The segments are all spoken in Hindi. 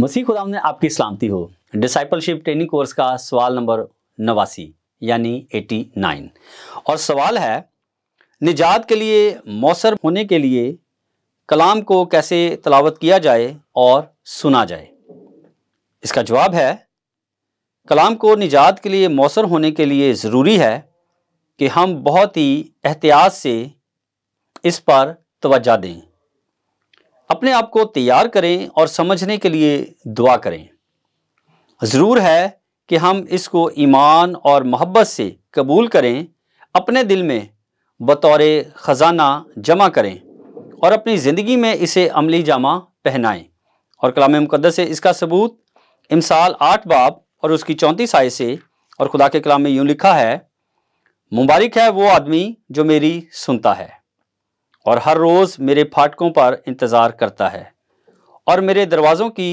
मसीह खुदा ने आपकी सलामती हो डिसाइपलशिप ट्रेनिंग कोर्स का सवाल नंबर नवासी यानी 89 और सवाल है निजात के लिए मौसर होने के लिए कलाम को कैसे तलावत किया जाए और सुना जाए इसका जवाब है कलाम को निजात के लिए मौसर होने के लिए ज़रूरी है कि हम बहुत ही एहतियात से इस पर तोज्जा दें अपने आप को तैयार करें और समझने के लिए दुआ करें ज़रूर है कि हम इसको ईमान और मोहब्बत से कबूल करें अपने दिल में बतौर ख़जाना जमा करें और अपनी ज़िंदगी में इसे अमली जामा पहनाएं और कलाम मुकदस से इसका सबूत इमसाल आठ बाब और उसकी चौंतीस आय से और खुदा के कलाम में यूँ लिखा है मुबारक है वो आदमी जो मेरी सुनता है और हर रोज़ मेरे फाटकों पर इंतज़ार करता है और मेरे दरवाज़ों की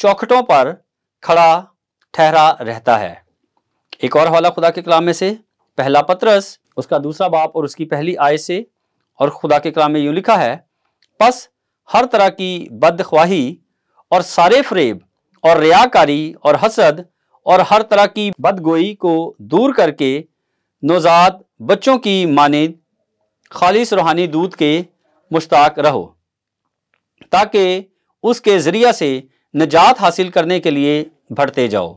चौखटों पर खड़ा ठहरा रहता है एक और हवाला खुदा के कलाम में से पहला पत्रस उसका दूसरा बाप और उसकी पहली आय से और खुदा के कलाम में यूं लिखा है बस हर तरह की बदख्वाही और सारे फरेब और रियाकारी और हसद और हर तरह की बदगोई को दूर करके नौजाद बच्चों की मानद खालिश रूहानी दूध के मुश्ताक रहो ताकि उसके ज़रिया से निजात हासिल करने के लिए बढ़ते जाओ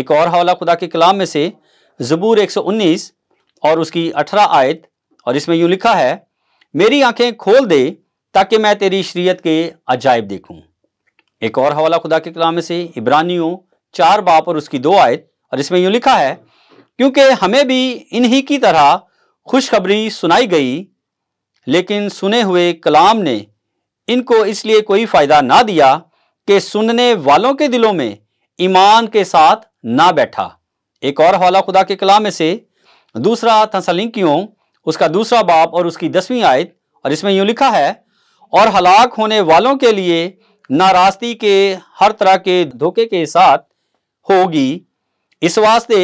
एक और हवाला खुदा के कलाम में से ज़बूर 119 और उसकी 18 आयत और इसमें यूँ लिखा है मेरी आंखें खोल दे ताकि मैं तेरी शरीयत के अजायब देखूं एक और हवाला खुदा के कलाम में से इब्रानियों चार बाप और उसकी दो आयत और इसमें यूँ लिखा है क्योंकि हमें भी इन्हीं की तरह खुशखबरी सुनाई गई लेकिन सुने हुए कलाम ने इनको इसलिए कोई फ़ायदा ना दिया कि सुनने वालों के दिलों में ईमान के साथ ना बैठा एक और हवाला खुदा के कलाम में से दूसरा थसलिंकियों उसका दूसरा बाप और उसकी दसवीं आयत और इसमें यूँ लिखा है और हलाक होने वालों के लिए नारास्ती के हर तरह के धोखे के साथ होगी इस वास्ते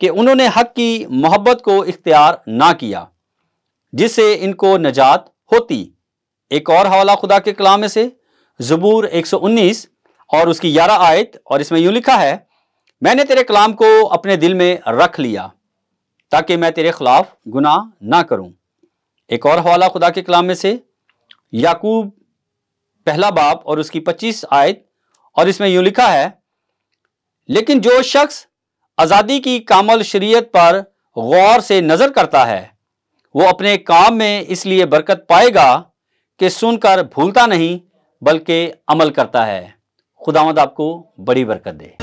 कि उन्होंने हक की मोहब्बत को इख्तियार ना किया जिससे इनको नजात होती एक और हवाला खुदा के कलाम में से जबूर 119 और उसकी ग्यारह आयत और इसमें यूं लिखा है मैंने तेरे कलाम को अपने दिल में रख लिया ताकि मैं तेरे खिलाफ गुनाह ना करूं एक और हवाला खुदा के कलाम में से याकूब पहला बाप और उसकी 25 आयत और इसमें यूं लिखा है लेकिन जो शख्स आज़ादी की कामल शरीयत पर गौर से नज़र करता है वो अपने काम में इसलिए बरकत पाएगा कि सुनकर भूलता नहीं बल्कि अमल करता है खुदावंद आपको बड़ी बरकत दे